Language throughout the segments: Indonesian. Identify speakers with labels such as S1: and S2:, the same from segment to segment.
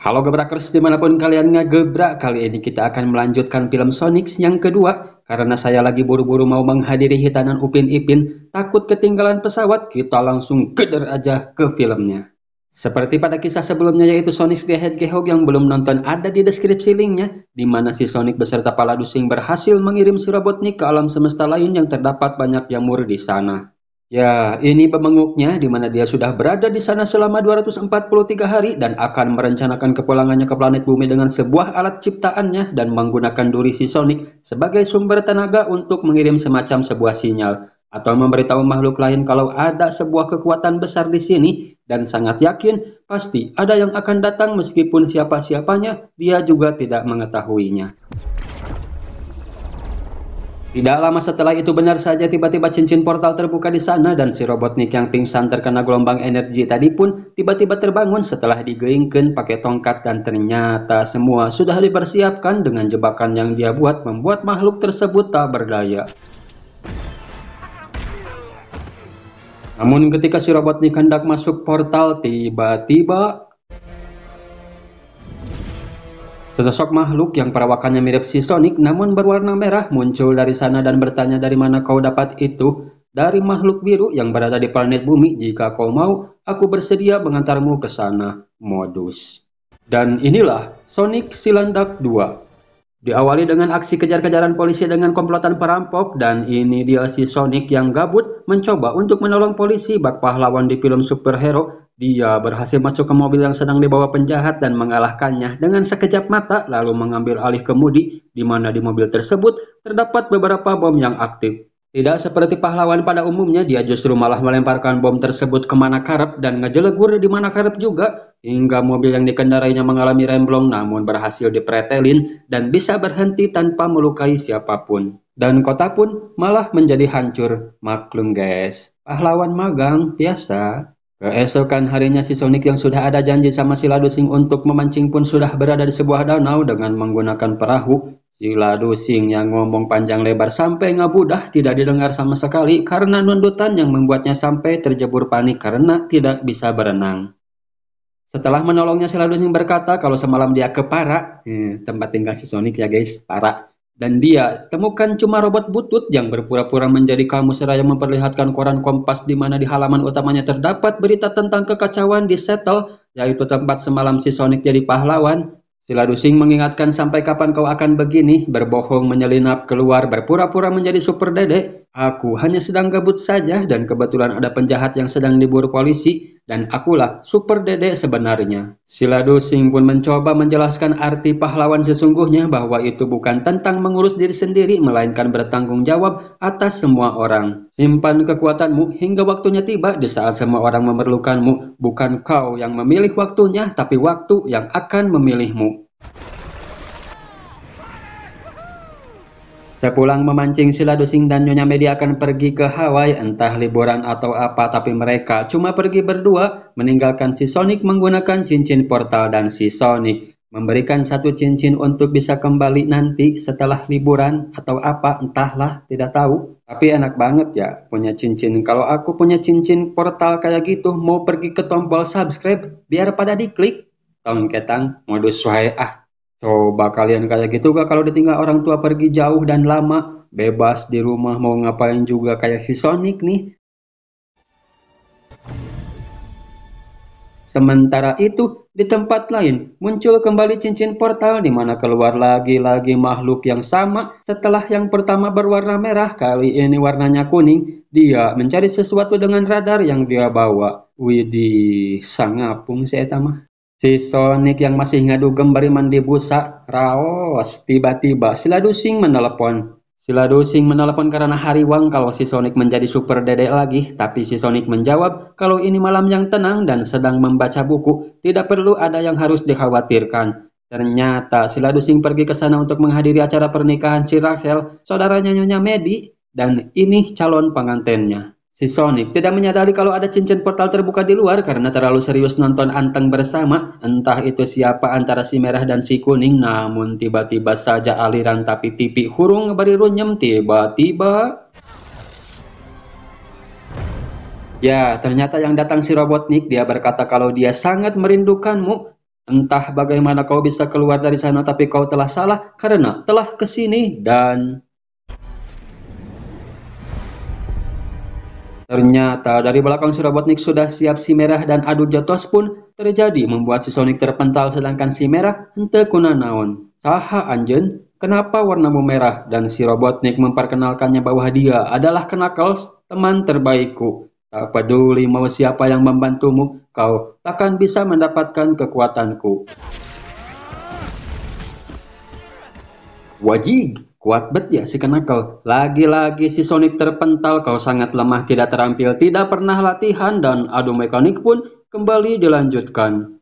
S1: Halo Gebrakers, dimanapun kalian ngegebrak, kali ini kita akan melanjutkan film Sonic yang kedua. Karena saya lagi buru-buru mau menghadiri hitanan Upin Ipin, takut ketinggalan pesawat, kita langsung geder aja ke filmnya. Seperti pada kisah sebelumnya yaitu Sonic the Hedgehog yang belum nonton ada di deskripsi linknya, di mana si Sonic beserta Paladusing berhasil mengirim si Robotnik ke alam semesta lain yang terdapat banyak jamur di sana. Ya, ini pemenguknya di mana dia sudah berada di sana selama 243 hari dan akan merencanakan kepulangannya ke planet bumi dengan sebuah alat ciptaannya dan menggunakan duri Sonic sebagai sumber tenaga untuk mengirim semacam sebuah sinyal atau memberitahu makhluk lain kalau ada sebuah kekuatan besar di sini dan sangat yakin pasti ada yang akan datang meskipun siapa-siapanya dia juga tidak mengetahuinya. Tidak lama setelah itu benar saja tiba-tiba cincin portal terbuka di sana dan si Robotnik yang pingsan terkena gelombang energi tadi pun tiba-tiba terbangun setelah digeingkan pakai tongkat dan ternyata semua sudah dipersiapkan dengan jebakan yang dia buat membuat makhluk tersebut tak berdaya. Namun ketika si Robotnik hendak masuk portal tiba-tiba Sesosok makhluk yang perawakannya mirip si Sonic namun berwarna merah muncul dari sana dan bertanya dari mana kau dapat itu. Dari makhluk biru yang berada di planet bumi, jika kau mau, aku bersedia mengantarmu ke sana. Modus. Dan inilah Sonic Silandak 2. Diawali dengan aksi kejar-kejaran polisi dengan komplotan perampok dan ini dia si Sonic yang gabut mencoba untuk menolong polisi bak pahlawan di film superhero dia berhasil masuk ke mobil yang sedang dibawa penjahat dan mengalahkannya dengan sekejap mata lalu mengambil alih kemudi di mana di mobil tersebut terdapat beberapa bom yang aktif. Tidak seperti pahlawan pada umumnya, dia justru malah melemparkan bom tersebut ke mana karep dan ngejelegur di mana karep juga hingga mobil yang dikendarainya mengalami remblong namun berhasil dipretelin dan bisa berhenti tanpa melukai siapapun. Dan kota pun malah menjadi hancur, maklum guys. Pahlawan magang biasa. Keesokan nah, harinya si Sonic yang sudah ada janji sama si Ladusing untuk memancing pun sudah berada di sebuah danau dengan menggunakan perahu. Si Ladusing yang ngomong panjang lebar sampai ngabudah tidak didengar sama sekali karena nundutan yang membuatnya sampai terjebur panik karena tidak bisa berenang. Setelah menolongnya si Ladusing berkata kalau semalam dia ke Para, eh, tempat tinggal si Sonic ya guys, Para. Dan dia temukan cuma robot butut yang berpura-pura menjadi kamu seraya memperlihatkan koran kompas di mana di halaman utamanya terdapat berita tentang kekacauan di Settle yaitu tempat semalam si Sonic jadi pahlawan. Siladusing mengingatkan sampai kapan kau akan begini, berbohong menyelinap keluar, berpura-pura menjadi super dede. Aku hanya sedang gabut saja dan kebetulan ada penjahat yang sedang diburu polisi dan akulah super dede sebenarnya. Silado Singh pun mencoba menjelaskan arti pahlawan sesungguhnya bahwa itu bukan tentang mengurus diri sendiri melainkan bertanggung jawab atas semua orang. Simpan kekuatanmu hingga waktunya tiba di saat semua orang memerlukanmu. Bukan kau yang memilih waktunya tapi waktu yang akan memilihmu. Sepulang memancing Sila Dosing dan Nyonya Medi akan pergi ke Hawaii entah liburan atau apa tapi mereka cuma pergi berdua meninggalkan si Sonic menggunakan cincin portal dan si Sonic memberikan satu cincin untuk bisa kembali nanti setelah liburan atau apa entahlah tidak tahu tapi enak banget ya punya cincin kalau aku punya cincin portal kayak gitu mau pergi ke tombol subscribe biar pada diklik tong ketang modus wae ah Coba kalian kayak gitu gak kalau ditinggal orang tua pergi jauh dan lama, bebas di rumah mau ngapain juga kayak si Sonic nih. Sementara itu, di tempat lain muncul kembali cincin portal di mana keluar lagi-lagi makhluk yang sama setelah yang pertama berwarna merah kali ini warnanya kuning. Dia mencari sesuatu dengan radar yang dia bawa. Widih, sangapung si Etama. Si Sonic yang masih ngadu gembari mandi busa, raos, tiba-tiba Sila Dusing menelepon. Sila Dusing menelepon karena hari wang kalau si Sonic menjadi super dede lagi, tapi si Sonic menjawab kalau ini malam yang tenang dan sedang membaca buku, tidak perlu ada yang harus dikhawatirkan. Ternyata Sila Dusing pergi ke sana untuk menghadiri acara pernikahan si Rachel, saudaranya Nyonya Medi, dan ini calon pengantinnya. Si Sonic tidak menyadari kalau ada cincin portal terbuka di luar karena terlalu serius nonton anteng bersama, entah itu siapa antara si merah dan si kuning, namun tiba-tiba saja aliran tapi tipi hurung beri runyem tiba-tiba. Ya, ternyata yang datang si Robotnik, dia berkata kalau dia sangat merindukanmu. Entah bagaimana kau bisa keluar dari sana tapi kau telah salah karena telah kesini dan... Ternyata dari belakang si Robotnik sudah siap si merah dan adu jotos pun terjadi membuat si Sonic terpental sedangkan si merah hente kuna naon. Saha anjen, kenapa warnamu merah dan si Robotnik memperkenalkannya bahwa dia adalah Knuckles teman terbaikku. Tak peduli mau siapa yang membantumu, kau takkan bisa mendapatkan kekuatanku. Wajib! Kuat bet ya si kenakel. Lagi-lagi si Sonic terpental, kau sangat lemah, tidak terampil, tidak pernah latihan, dan adu mekanik pun kembali dilanjutkan.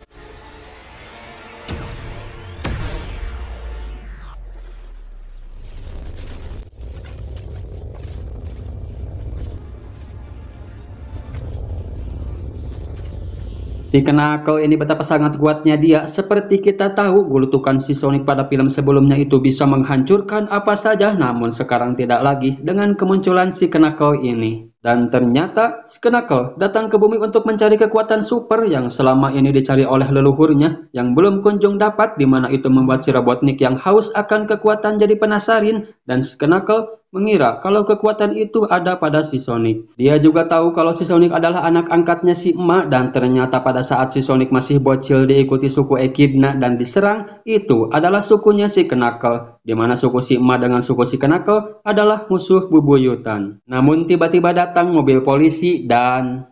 S1: Si Kenako ini betapa sangat kuatnya dia. Seperti kita tahu, gulutukan si Sonic pada film sebelumnya itu bisa menghancurkan apa saja, namun sekarang tidak lagi dengan kemunculan si Kenako ini. Dan ternyata Skenacle datang ke bumi untuk mencari kekuatan super yang selama ini dicari oleh leluhurnya yang belum kunjung dapat di mana itu membuat si Robotnik yang haus akan kekuatan jadi penasarin dan Skenacle mengira kalau kekuatan itu ada pada si Sonic. Dia juga tahu kalau si Sonic adalah anak angkatnya si emak dan ternyata pada saat si Sonic masih bocil diikuti suku Echidna dan diserang itu adalah sukunya si Knuckle di mana suku si emak dengan suku si kenakel adalah musuh bubuyutan. Namun tiba-tiba datang mobil polisi dan...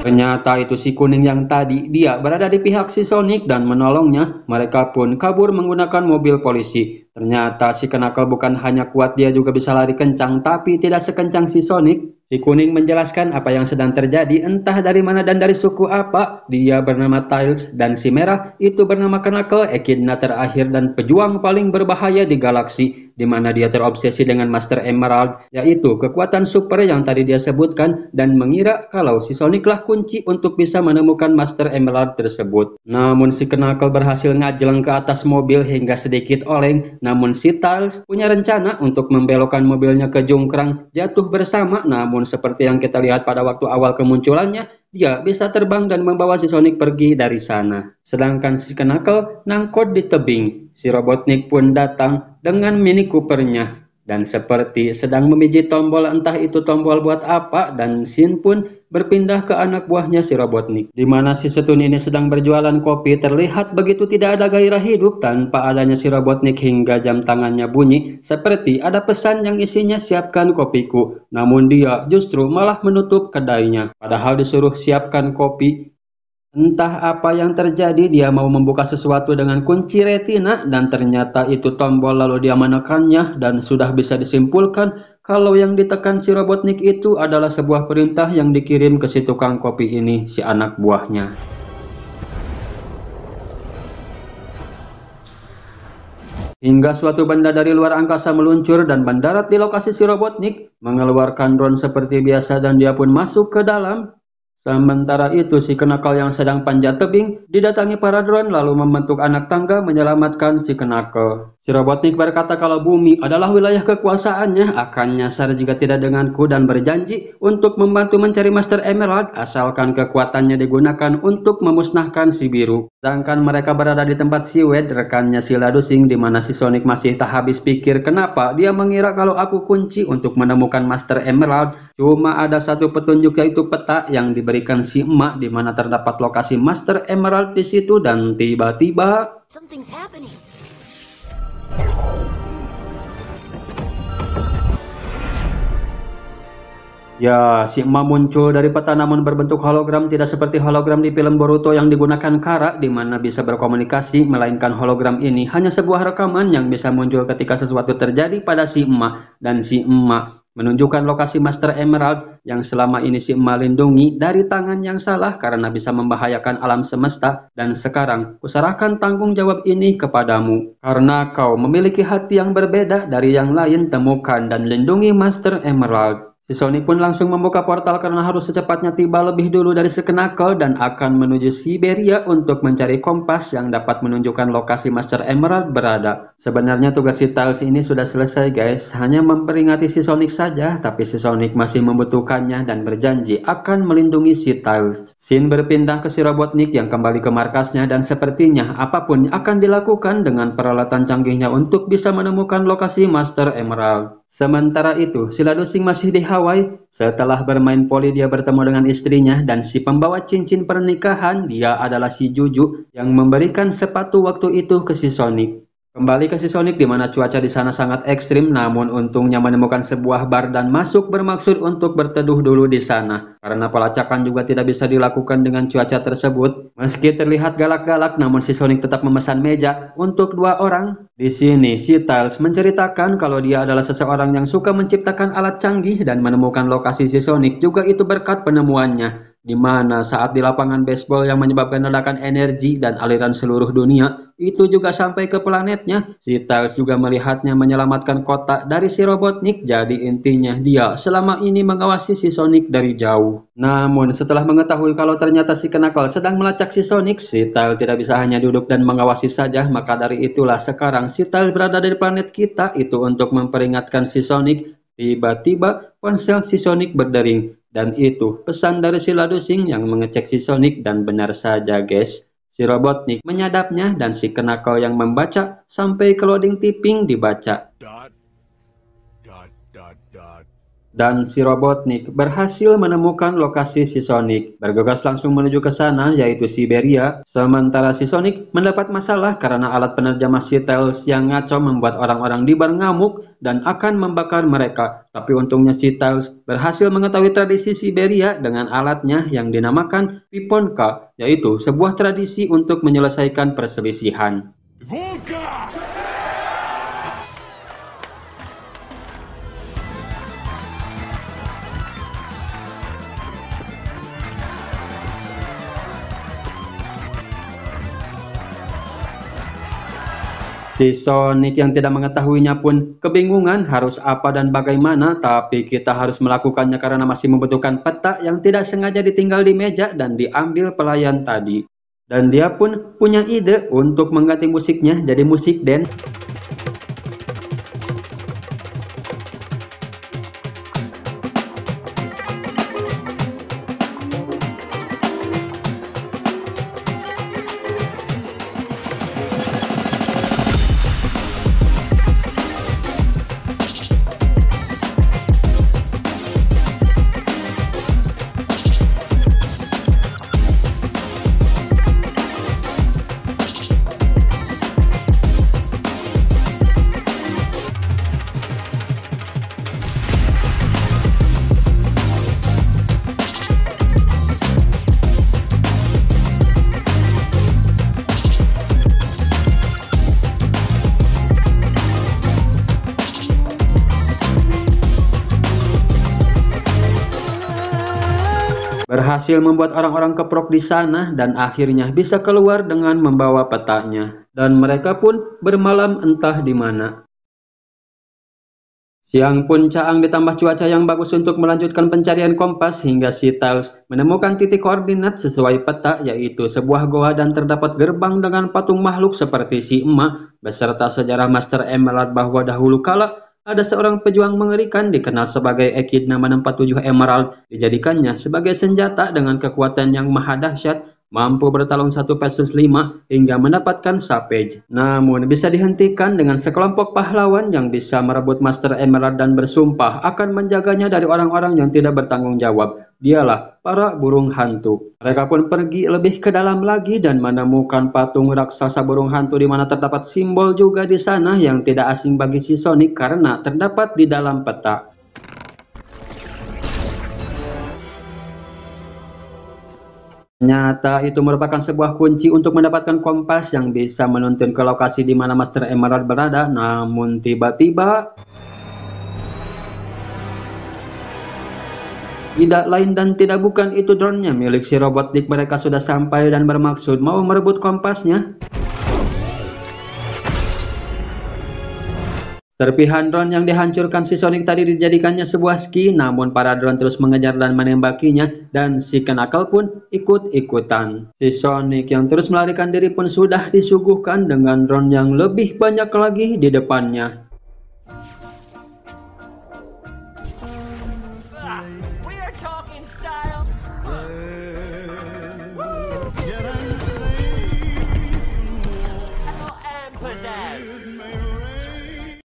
S1: Ternyata itu si kuning yang tadi, dia berada di pihak si Sonic dan menolongnya. Mereka pun kabur menggunakan mobil polisi. Ternyata si kenakel bukan hanya kuat, dia juga bisa lari kencang, tapi tidak sekencang si Sonic. Si kuning menjelaskan apa yang sedang terjadi entah dari mana dan dari suku apa. Dia bernama Tiles dan si merah itu bernama Kenakel, ekidna terakhir dan pejuang paling berbahaya di galaksi di mana dia terobsesi dengan Master Emerald, yaitu kekuatan super yang tadi dia sebutkan dan mengira kalau si Soniclah kunci untuk bisa menemukan Master Emerald tersebut. Namun si Knuckle berhasil ngajeleng ke atas mobil hingga sedikit oleng, namun si Tails punya rencana untuk membelokkan mobilnya ke jungkrang, jatuh bersama namun seperti yang kita lihat pada waktu awal kemunculannya, dia bisa terbang dan membawa si Sonic pergi dari sana. Sedangkan si Knuckle nangkot di tebing. Si Robotnik pun datang dengan Mini Coopernya dan seperti sedang memijit tombol entah itu tombol buat apa dan Shin pun berpindah ke anak buahnya si Robotnik. Di mana si Setun ini sedang berjualan kopi terlihat begitu tidak ada gairah hidup tanpa adanya si Robotnik hingga jam tangannya bunyi seperti ada pesan yang isinya siapkan kopiku. Namun dia justru malah menutup kedainya. Padahal disuruh siapkan kopi Entah apa yang terjadi, dia mau membuka sesuatu dengan kunci retina dan ternyata itu tombol lalu dia menekannya dan sudah bisa disimpulkan kalau yang ditekan si Robotnik itu adalah sebuah perintah yang dikirim ke si tukang kopi ini, si anak buahnya. Hingga suatu benda dari luar angkasa meluncur dan mendarat di lokasi si Robotnik, mengeluarkan drone seperti biasa dan dia pun masuk ke dalam, Sementara itu, si kenakal yang sedang panjat tebing didatangi para drone lalu membentuk anak tangga menyelamatkan si kenakal. Sirobotnik berkata kalau bumi adalah wilayah kekuasaannya, akan nyasar jika tidak denganku dan berjanji untuk membantu mencari Master Emerald asalkan kekuatannya digunakan untuk memusnahkan si biru. Sedangkan mereka berada di tempat si Wed, rekannya si Ladusing di mana si Sonic masih tak habis pikir kenapa dia mengira kalau aku kunci untuk menemukan Master Emerald. Cuma ada satu petunjuk yaitu peta yang diberikan si emak di mana terdapat lokasi Master Emerald di situ dan tiba-tiba... Ya, si Emak muncul dari peta namun berbentuk hologram tidak seperti hologram di film Boruto yang digunakan Kara di mana bisa berkomunikasi, melainkan hologram ini hanya sebuah rekaman yang bisa muncul ketika sesuatu terjadi pada si Emak dan si Emak menunjukkan lokasi Master Emerald yang selama ini si Emma lindungi dari tangan yang salah karena bisa membahayakan alam semesta dan sekarang kuserahkan tanggung jawab ini kepadamu karena kau memiliki hati yang berbeda dari yang lain temukan dan lindungi Master Emerald Si Sony pun langsung membuka portal karena harus secepatnya tiba lebih dulu dari Sekenakel dan akan menuju Siberia untuk mencari kompas yang dapat menunjukkan lokasi Master Emerald berada. Sebenarnya tugas si Tiles ini sudah selesai guys, hanya memperingati si Sonic saja, tapi si Sonic masih membutuhkannya dan berjanji akan melindungi si Tiles. Sin berpindah ke si Robotnik yang kembali ke markasnya dan sepertinya apapun akan dilakukan dengan peralatan canggihnya untuk bisa menemukan lokasi Master Emerald. Sementara itu, si Ladusing masih dihawa pegawai. Setelah bermain poli dia bertemu dengan istrinya dan si pembawa cincin pernikahan dia adalah si Juju yang memberikan sepatu waktu itu ke si Sonic. Kembali ke Sisonik di mana cuaca di sana sangat ekstrim namun untungnya menemukan sebuah bar dan masuk bermaksud untuk berteduh dulu di sana. Karena pelacakan juga tidak bisa dilakukan dengan cuaca tersebut. Meski terlihat galak-galak namun Sisonik tetap memesan meja untuk dua orang. Di sini si Tiles menceritakan kalau dia adalah seseorang yang suka menciptakan alat canggih dan menemukan lokasi Sisonik juga itu berkat penemuannya di mana saat di lapangan baseball yang menyebabkan ledakan energi dan aliran seluruh dunia, itu juga sampai ke planetnya. Si Tails juga melihatnya menyelamatkan kota dari si Robotnik, jadi intinya dia selama ini mengawasi si Sonic dari jauh. Namun setelah mengetahui kalau ternyata si kenakal sedang melacak si Sonic, si Tails tidak bisa hanya duduk dan mengawasi saja, maka dari itulah sekarang si Tails berada di planet kita itu untuk memperingatkan si Sonic Tiba-tiba ponsel si Sonic berdering dan itu pesan dari si Ladusing yang mengecek si Sonic dan benar saja guys. Si Robotnik menyadapnya dan si Kenakau yang membaca sampai ke loading tipping dibaca dan si Robotnik berhasil menemukan lokasi si Sonic. Bergegas langsung menuju ke sana yaitu Siberia, sementara si Sonic mendapat masalah karena alat penerjemah si Tails yang ngaco membuat orang-orang di bar ngamuk dan akan membakar mereka. Tapi untungnya si Tails berhasil mengetahui tradisi Siberia dengan alatnya yang dinamakan Piponka, yaitu sebuah tradisi untuk menyelesaikan perselisihan. Si Sonic yang tidak mengetahuinya pun kebingungan harus apa dan bagaimana, tapi kita harus melakukannya karena masih membutuhkan peta yang tidak sengaja ditinggal di meja dan diambil pelayan tadi. Dan dia pun punya ide untuk mengganti musiknya jadi musik dance. berhasil membuat orang-orang keprok di sana dan akhirnya bisa keluar dengan membawa petanya. Dan mereka pun bermalam entah di mana. Siang pun Caang ditambah cuaca yang bagus untuk melanjutkan pencarian kompas hingga si Tiles menemukan titik koordinat sesuai peta yaitu sebuah goa dan terdapat gerbang dengan patung makhluk seperti si emak beserta sejarah Master Emerald bahwa dahulu kala ada seorang pejuang mengerikan dikenal sebagai Ekidna tujuh Emerald dijadikannya sebagai senjata dengan kekuatan yang maha dahsyat mampu bertarung satu versus lima hingga mendapatkan Savage. Namun bisa dihentikan dengan sekelompok pahlawan yang bisa merebut Master Emerald dan bersumpah akan menjaganya dari orang-orang yang tidak bertanggung jawab dialah para burung hantu. Mereka pun pergi lebih ke dalam lagi dan menemukan patung raksasa burung hantu di mana terdapat simbol juga di sana yang tidak asing bagi si Sonic karena terdapat di dalam peta. Nyata itu merupakan sebuah kunci untuk mendapatkan kompas yang bisa menuntun ke lokasi di mana Master Emerald berada, namun tiba-tiba tidak lain dan tidak bukan itu drone-nya milik si robot dik mereka sudah sampai dan bermaksud mau merebut kompasnya. Serpihan drone yang dihancurkan si Sonic tadi dijadikannya sebuah ski, namun para drone terus mengejar dan menembakinya, dan si kenakal pun ikut-ikutan. Si Sonic yang terus melarikan diri pun sudah disuguhkan dengan drone yang lebih banyak lagi di depannya.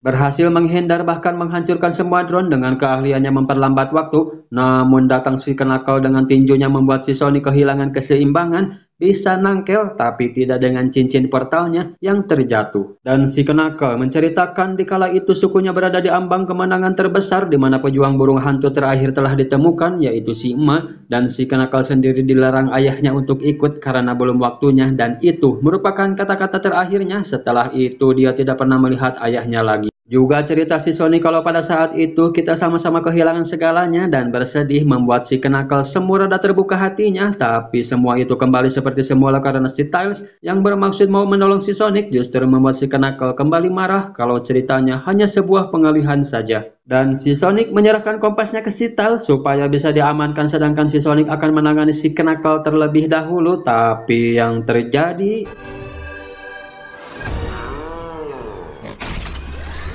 S1: Berhasil menghindar bahkan menghancurkan semua drone dengan keahliannya memperlambat waktu, namun datang si kenakal dengan tinjunya membuat si Sony kehilangan keseimbangan, bisa nangkel tapi tidak dengan cincin portalnya yang terjatuh. Dan si kenakal menceritakan dikala itu sukunya berada di ambang kemenangan terbesar di mana pejuang burung hantu terakhir telah ditemukan yaitu si Ema dan si kenakal sendiri dilarang ayahnya untuk ikut karena belum waktunya dan itu merupakan kata-kata terakhirnya setelah itu dia tidak pernah melihat ayahnya lagi. Juga cerita si Sony kalau pada saat itu kita sama-sama kehilangan segalanya dan bersedih membuat si kenakal semua rada terbuka hatinya. Tapi semua itu kembali seperti semula karena si Tiles yang bermaksud mau menolong si Sonic justru membuat si kenakal kembali marah kalau ceritanya hanya sebuah pengalihan saja. Dan si Sonic menyerahkan kompasnya ke si Tiles supaya bisa diamankan sedangkan si Sonic akan menangani si kenakal terlebih dahulu. Tapi yang terjadi...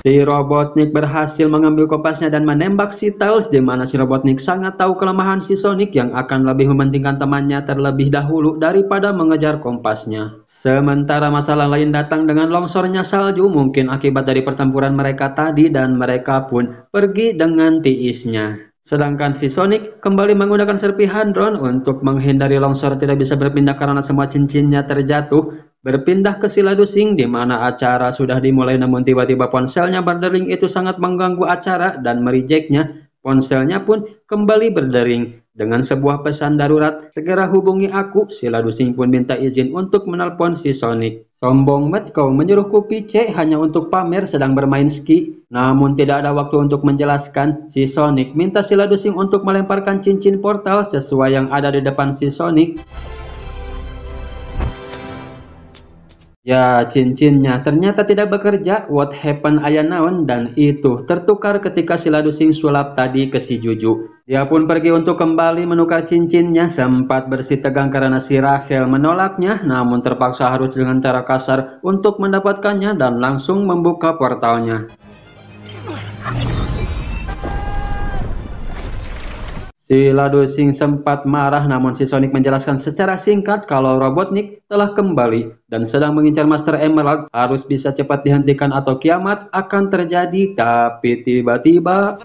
S1: Si Robotnik berhasil mengambil kompasnya dan menembak si Tails di mana si Robotnik sangat tahu kelemahan si Sonic yang akan lebih mementingkan temannya terlebih dahulu daripada mengejar kompasnya. Sementara masalah lain datang dengan longsornya salju mungkin akibat dari pertempuran mereka tadi dan mereka pun pergi dengan tiisnya. Sedangkan si Sonic kembali menggunakan serpihan drone untuk menghindari longsor tidak bisa berpindah karena semua cincinnya terjatuh, berpindah ke Siladusing di mana acara sudah dimulai namun tiba-tiba ponselnya berdering itu sangat mengganggu acara dan merijeknya. Ponselnya pun kembali berdering. Dengan sebuah pesan darurat, segera hubungi aku, Siladusing pun minta izin untuk menelpon si Sonic. Sombong kau menyuruhku picek hanya untuk pamer sedang bermain ski. Namun tidak ada waktu untuk menjelaskan, si Sonic minta Ladusing untuk melemparkan cincin portal sesuai yang ada di depan si Sonic. Ya, cincinnya ternyata tidak bekerja. What happened ayah naon dan itu tertukar ketika si ladusing sulap tadi ke si Juju. Dia pun pergi untuk kembali menukar cincinnya. Sempat bersih tegang karena si Rachel menolaknya, namun terpaksa harus dengan cara kasar untuk mendapatkannya dan langsung membuka portalnya. Si Ladosing sempat marah namun si Sonic menjelaskan secara singkat kalau Robotnik telah kembali dan sedang mengincar Master Emerald harus bisa cepat dihentikan atau kiamat akan terjadi tapi tiba-tiba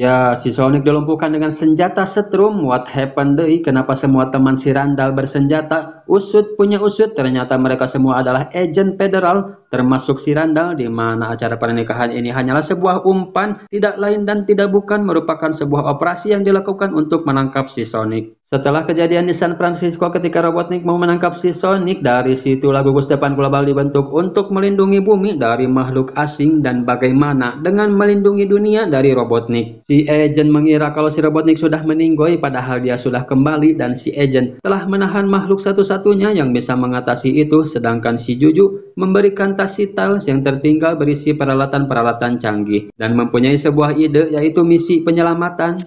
S1: Ya, si Sonic dilumpuhkan dengan senjata setrum. What happened deh? Kenapa semua teman si Randall bersenjata? Usut punya usut. Ternyata mereka semua adalah agen federal, termasuk si Randall, di mana acara pernikahan ini hanyalah sebuah umpan, tidak lain dan tidak bukan merupakan sebuah operasi yang dilakukan untuk menangkap si Sonic. Setelah kejadian di San Francisco ketika Robotnik mau menangkap si Sonic, dari situlah gugus depan global dibentuk untuk melindungi bumi dari makhluk asing dan bagaimana dengan melindungi dunia dari Robotnik. Si Agent mengira kalau si Robotnik sudah meninggoy padahal dia sudah kembali dan si Agent telah menahan makhluk satu-satunya yang bisa mengatasi itu sedangkan si Juju memberikan tas tiles yang tertinggal berisi peralatan-peralatan canggih dan mempunyai sebuah ide yaitu misi penyelamatan.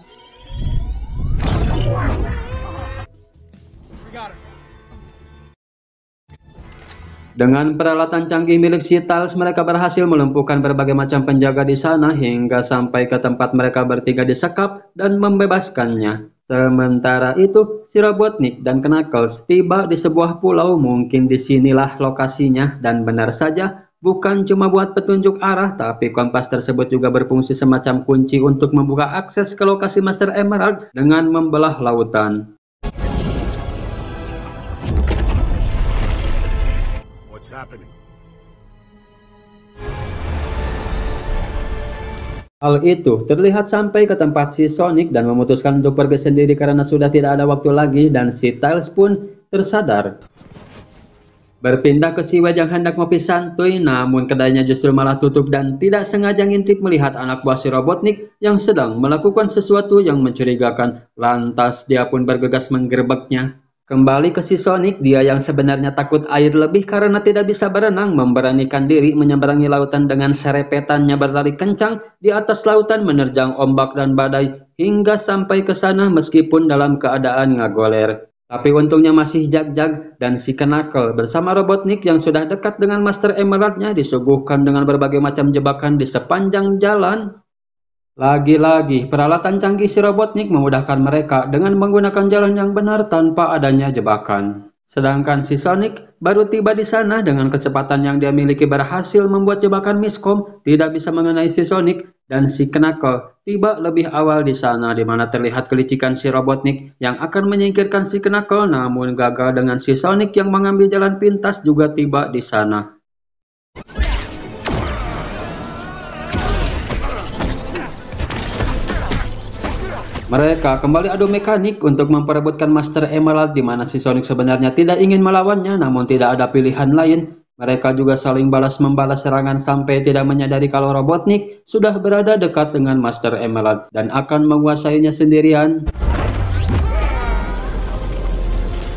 S1: Dengan peralatan canggih milik si Tals, mereka berhasil melumpuhkan berbagai macam penjaga di sana hingga sampai ke tempat mereka bertiga disekap dan membebaskannya. Sementara itu, si Robotnik dan Knuckles tiba di sebuah pulau mungkin disinilah lokasinya dan benar saja bukan cuma buat petunjuk arah tapi kompas tersebut juga berfungsi semacam kunci untuk membuka akses ke lokasi Master Emerald dengan membelah lautan. Hal itu terlihat sampai ke tempat si Sonic dan memutuskan untuk pergi sendiri karena sudah tidak ada waktu lagi dan si Tails pun tersadar. Berpindah ke si Wedge yang hendak ngopi santuy namun kedainya justru malah tutup dan tidak sengaja ngintip melihat anak buah si Robotnik yang sedang melakukan sesuatu yang mencurigakan lantas dia pun bergegas menggerbeknya. Kembali ke si Sonic, dia yang sebenarnya takut air lebih karena tidak bisa berenang memberanikan diri menyeberangi lautan dengan serepetannya berlari kencang di atas lautan menerjang ombak dan badai hingga sampai ke sana meskipun dalam keadaan ngagoler. Tapi untungnya masih jag-jag dan si Knuckle bersama Robotnik yang sudah dekat dengan Master Emeraldnya disuguhkan dengan berbagai macam jebakan di sepanjang jalan. Lagi-lagi, peralatan canggih si Robotnik memudahkan mereka dengan menggunakan jalan yang benar tanpa adanya jebakan. Sedangkan si Sonic baru tiba di sana dengan kecepatan yang dia miliki berhasil membuat jebakan miskom tidak bisa mengenai si Sonic dan si Knuckle tiba lebih awal di sana di mana terlihat kelicikan si Robotnik yang akan menyingkirkan si Knuckle namun gagal dengan si Sonic yang mengambil jalan pintas juga tiba di sana. mereka kembali adu mekanik untuk memperebutkan Master Emerald di mana si Sonic sebenarnya tidak ingin melawannya namun tidak ada pilihan lain. Mereka juga saling balas membalas serangan sampai tidak menyadari kalau Robotnik sudah berada dekat dengan Master Emerald dan akan menguasainya sendirian.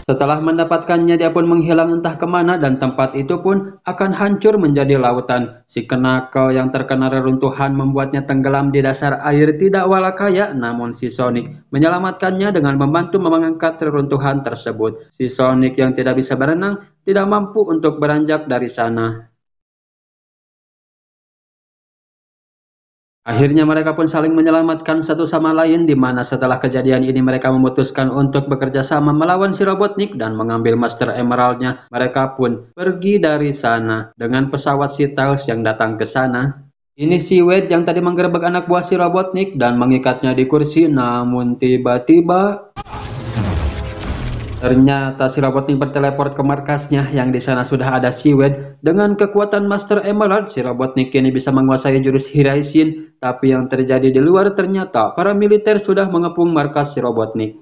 S1: Setelah mendapatkannya dia pun menghilang entah kemana dan tempat itu pun akan hancur menjadi lautan. Si kenakel yang terkena reruntuhan membuatnya tenggelam di dasar air tidak kaya namun si Sonic menyelamatkannya dengan membantu mengangkat reruntuhan tersebut. Si Sonic yang tidak bisa berenang tidak mampu untuk beranjak dari sana. Akhirnya mereka pun saling menyelamatkan satu sama lain di mana setelah kejadian ini mereka memutuskan untuk bekerja sama melawan si Robotnik dan mengambil Master Emeraldnya. Mereka pun pergi dari sana dengan pesawat si Tails yang datang ke sana. Ini si Wade yang tadi menggerebek anak buah si Robotnik dan mengikatnya di kursi namun tiba-tiba... Ternyata si ini berteleport ke markasnya yang di sana sudah ada Siwed. Dengan kekuatan Master Emerald, si ini kini bisa menguasai jurus Hiraisin. Tapi yang terjadi di luar ternyata para militer sudah mengepung markas si ini.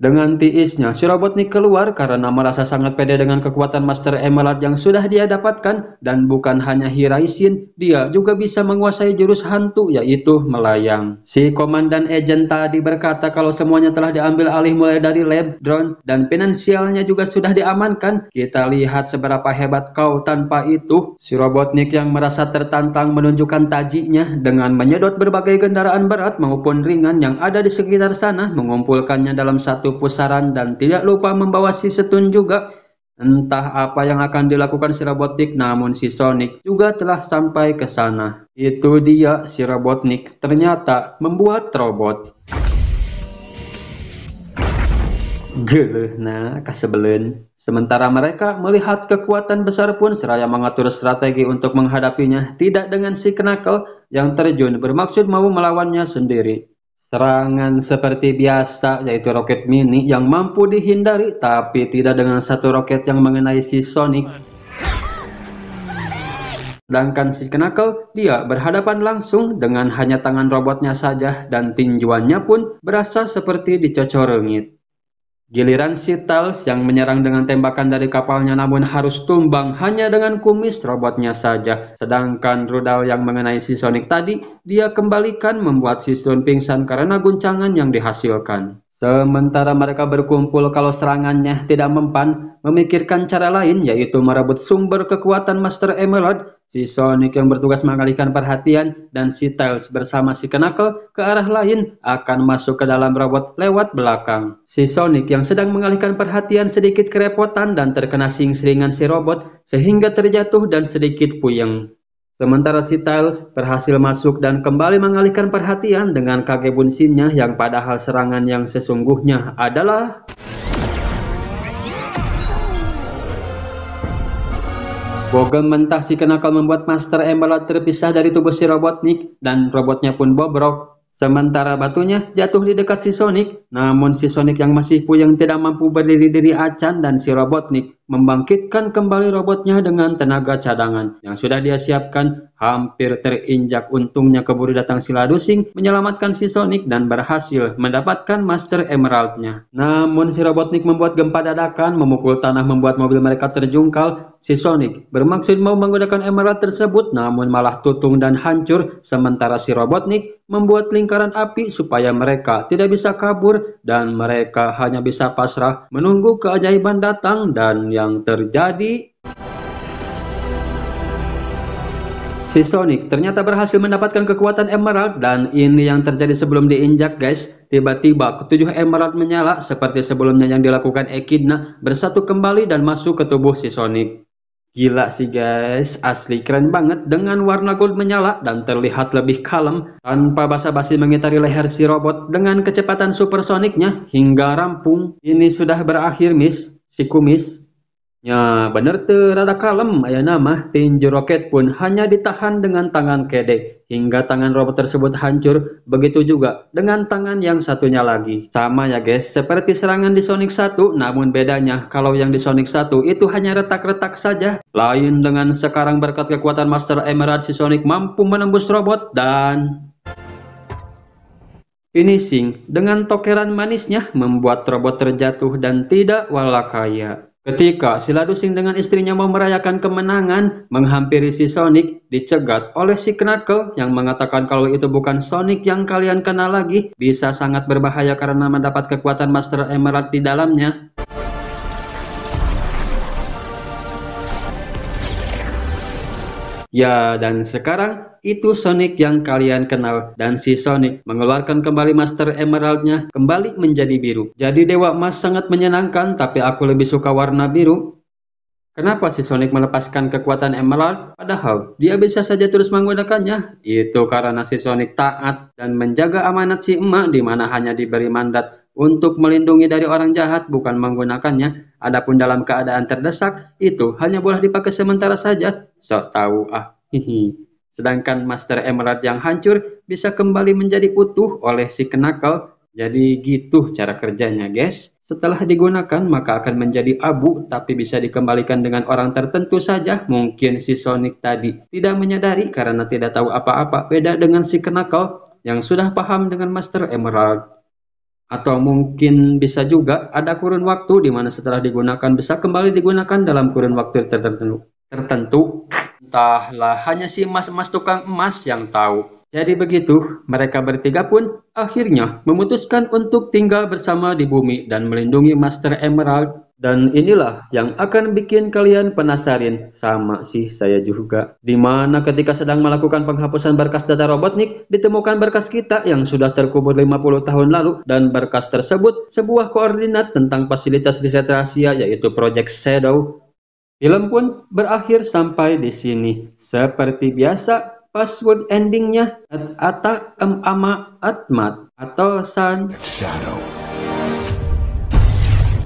S1: Dengan tiisnya, si robotnik keluar karena merasa sangat pede dengan kekuatan Master Emerald yang sudah dia dapatkan dan bukan hanya Hiraisin, dia juga bisa menguasai jurus hantu yaitu melayang. Si komandan agent tadi berkata kalau semuanya telah diambil alih mulai dari lab, drone, dan finansialnya juga sudah diamankan. Kita lihat seberapa hebat kau tanpa itu. Si Robotnik yang merasa tertantang menunjukkan tajinya dengan menyedot berbagai kendaraan berat maupun ringan yang ada di sekitar sana mengumpulkannya dalam satu satu pusaran dan tidak lupa membawa si Setun juga. Entah apa yang akan dilakukan si Robotnik, namun si Sonic juga telah sampai ke sana. Itu dia si Robotnik, ternyata membuat robot. nah kasebelen. Sementara mereka melihat kekuatan besar pun seraya mengatur strategi untuk menghadapinya, tidak dengan si Knuckle yang terjun bermaksud mau melawannya sendiri. Serangan seperti biasa yaitu roket mini yang mampu dihindari tapi tidak dengan satu roket yang mengenai si Sonic. Sedangkan si Knuckle, dia berhadapan langsung dengan hanya tangan robotnya saja dan tinjuannya pun berasa seperti dicocor rengit. Giliran Sitals yang menyerang dengan tembakan dari kapalnya namun harus tumbang hanya dengan kumis robotnya saja. Sedangkan rudal yang mengenai si Sonic tadi, dia kembalikan membuat si Stone pingsan karena guncangan yang dihasilkan. Sementara mereka berkumpul kalau serangannya tidak mempan, memikirkan cara lain yaitu merebut sumber kekuatan Master Emerald, si Sonic yang bertugas mengalihkan perhatian, dan si Tails bersama si Knuckle ke arah lain akan masuk ke dalam robot lewat belakang. Si Sonic yang sedang mengalihkan perhatian sedikit kerepotan dan terkena sing-seringan si robot sehingga terjatuh dan sedikit puyeng. Sementara si Tiles berhasil masuk dan kembali mengalihkan perhatian dengan kakek bunsinnya yang padahal serangan yang sesungguhnya adalah... Bogem mentah si kenakal membuat Master Emerald terpisah dari tubuh si Robotnik dan robotnya pun bobrok. Sementara batunya jatuh di dekat si Sonic, namun si Sonic yang masih puyeng tidak mampu berdiri diri acan dan si Robotnik membangkitkan kembali robotnya dengan tenaga cadangan yang sudah dia siapkan. Hampir terinjak untungnya keburu datang Siladusing menyelamatkan si Sonic dan berhasil mendapatkan Master Emeraldnya. Namun si Robotnik membuat gempa dadakan memukul tanah membuat mobil mereka terjungkal. Si Sonic bermaksud mau menggunakan Emerald tersebut namun malah tutung dan hancur sementara si Robotnik membuat lingkaran api supaya mereka tidak bisa kabur dan mereka hanya bisa pasrah menunggu keajaiban datang dan ya yang terjadi. Si Sonic ternyata berhasil mendapatkan kekuatan emerald dan ini yang terjadi sebelum diinjak guys. Tiba-tiba ketujuh emerald menyala seperti sebelumnya yang dilakukan Echidna bersatu kembali dan masuk ke tubuh si Sonic. Gila sih guys, asli keren banget dengan warna gold menyala dan terlihat lebih kalem tanpa basa-basi mengitari leher si robot dengan kecepatan supersoniknya hingga rampung. Ini sudah berakhir miss, si kumis Ya, bener tuh, rada kalem ayah nama tinju roket pun hanya ditahan dengan tangan kedek hingga tangan robot tersebut hancur. Begitu juga dengan tangan yang satunya lagi. Sama ya guys, seperti serangan di Sonic 1, namun bedanya kalau yang di Sonic 1 itu hanya retak-retak saja. Lain dengan sekarang berkat kekuatan Master Emerald si Sonic mampu menembus robot dan Finishing dengan tokeran manisnya membuat robot terjatuh dan tidak walakaya. Ketika Siladusing dengan istrinya mau merayakan kemenangan, menghampiri si Sonic, dicegat oleh si Knuckle yang mengatakan kalau itu bukan Sonic yang kalian kenal lagi, bisa sangat berbahaya karena mendapat kekuatan Master Emerald di dalamnya. Ya, dan sekarang itu Sonic yang kalian kenal dan si Sonic mengeluarkan kembali Master Emeraldnya kembali menjadi biru. Jadi Dewa Emas sangat menyenangkan tapi aku lebih suka warna biru. Kenapa si Sonic melepaskan kekuatan Emerald padahal dia bisa saja terus menggunakannya? Itu karena si Sonic taat dan menjaga amanat si emak di mana hanya diberi mandat untuk melindungi dari orang jahat bukan menggunakannya Adapun dalam keadaan terdesak, itu hanya boleh dipakai sementara saja. Sok tahu ah, hihi. Sedangkan Master Emerald yang hancur bisa kembali menjadi utuh oleh si kenakal. Jadi gitu cara kerjanya guys. Setelah digunakan maka akan menjadi abu tapi bisa dikembalikan dengan orang tertentu saja. Mungkin si Sonic tadi tidak menyadari karena tidak tahu apa-apa beda dengan si kenakal yang sudah paham dengan Master Emerald atau mungkin bisa juga ada kurun waktu di mana setelah digunakan bisa kembali digunakan dalam kurun waktu tertentu. tertentu. Entahlah, hanya si emas-emas tukang emas yang tahu. Jadi begitu, mereka bertiga pun akhirnya memutuskan untuk tinggal bersama di bumi dan melindungi Master Emerald dan inilah yang akan bikin kalian penasaran. Sama sih saya juga. Dimana ketika sedang melakukan penghapusan berkas data Robotnik, ditemukan berkas kita yang sudah terkubur 50 tahun lalu. Dan berkas tersebut sebuah koordinat tentang fasilitas riset rahasia yaitu Project Shadow. Film pun berakhir sampai di sini. Seperti biasa, password endingnya at ata em atmat atau san. Shadow.